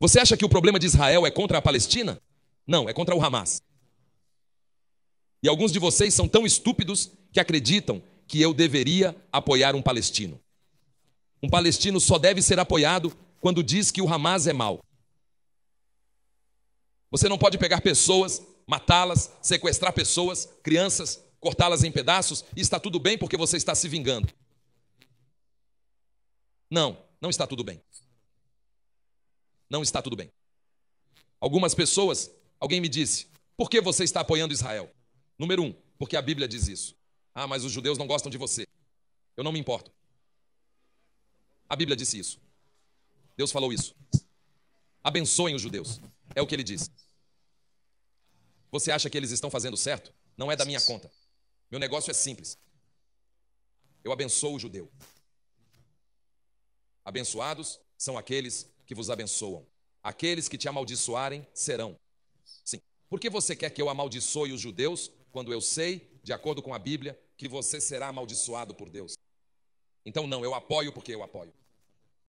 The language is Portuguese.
Você acha que o problema de Israel é contra a Palestina? Não, é contra o Hamas. E alguns de vocês são tão estúpidos que acreditam que eu deveria apoiar um palestino. Um palestino só deve ser apoiado quando diz que o Hamas é mau. Você não pode pegar pessoas, matá-las, sequestrar pessoas, crianças, cortá-las em pedaços e está tudo bem porque você está se vingando. Não, não está tudo bem não está tudo bem. Algumas pessoas, alguém me disse, por que você está apoiando Israel? Número um, porque a Bíblia diz isso. Ah, mas os judeus não gostam de você. Eu não me importo. A Bíblia disse isso. Deus falou isso. Abençoem os judeus. É o que ele diz. Você acha que eles estão fazendo certo? Não é da minha conta. Meu negócio é simples. Eu abençoo o judeu. Abençoados são aqueles que vos abençoam. Aqueles que te amaldiçoarem serão. Sim. Por que você quer que eu amaldiçoe os judeus quando eu sei, de acordo com a Bíblia, que você será amaldiçoado por Deus? Então, não, eu apoio porque eu apoio.